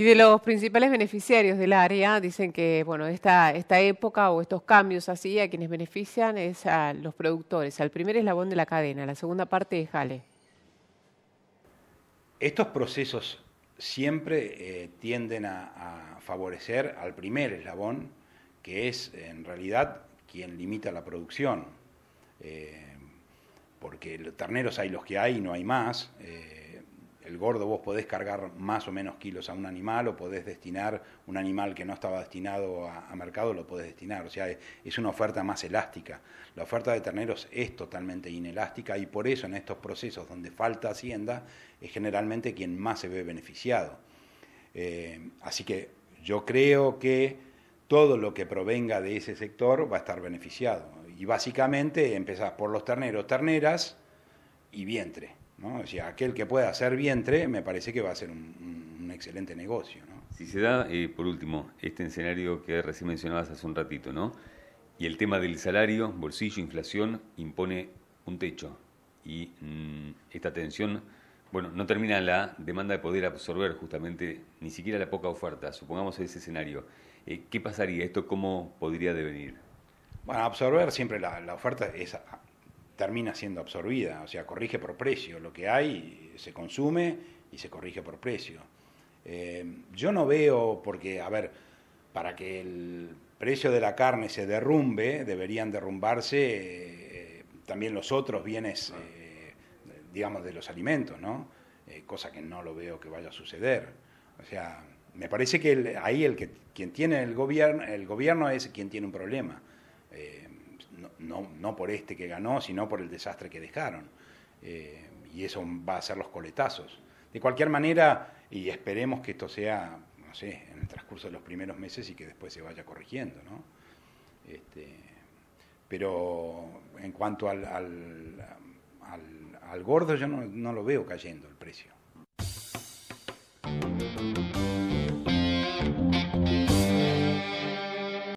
Y de los principales beneficiarios del área, dicen que bueno, esta, esta época o estos cambios así a quienes benefician es a los productores, al primer eslabón de la cadena, la segunda parte es Jale. Estos procesos siempre eh, tienden a, favorecer al primer eslabón, que es en realidad quien limita la producción, eh, porque porque terneros hay los que hay y no hay más. Eh, el gordo vos podés cargar más o menos kilos a un animal o podés destinar un animal que no estaba destinado a, mercado, lo podés destinar. O sea, es una oferta más elástica. La oferta de terneros es totalmente inelástica y por eso en estos procesos donde falta hacienda es generalmente quien más se ve beneficiado. Eh, así que yo creo que todo lo que provenga de ese sector va a estar beneficiado. Y básicamente empezás por los terneros, terneras y vientre. ¿no? aquel que pueda hacer vientre me parece que va a ser un, excelente negocio. Si se da, eh, por último, este escenario que recién mencionabas hace un ratito, ¿no? Y el tema del salario, bolsillo, inflación, impone un techo. Y mm, esta tensión, bueno, no termina la demanda de poder absorber justamente ni siquiera la poca oferta, supongamos ese escenario. Eh, ¿Qué pasaría? ¿Esto cómo podría devenir? Bueno, absorber siempre la, la oferta es termina siendo absorbida, o sea, corrige por precio. Lo que hay se consume y se corrige por precio. Eh, yo no veo, porque, a ver, para que el precio de la carne se derrumbe, deberían derrumbarse eh, también los otros bienes, ah. eh, digamos, de los alimentos, ¿no? cosa que no lo veo que vaya a suceder. O sea, me parece que ahí el que, quien tiene el gobierno, el gobierno es quien tiene un problema no, no, por este que ganó, sino por el desastre que dejaron. Eh, y eso va a ser los coletazos. De cualquier manera, y esperemos que esto sea, no sé, en el transcurso de los primeros meses y que después se vaya corrigiendo, ¿no? Este, pero en cuanto al, al, al, al gordo, yo no, no lo veo cayendo el precio.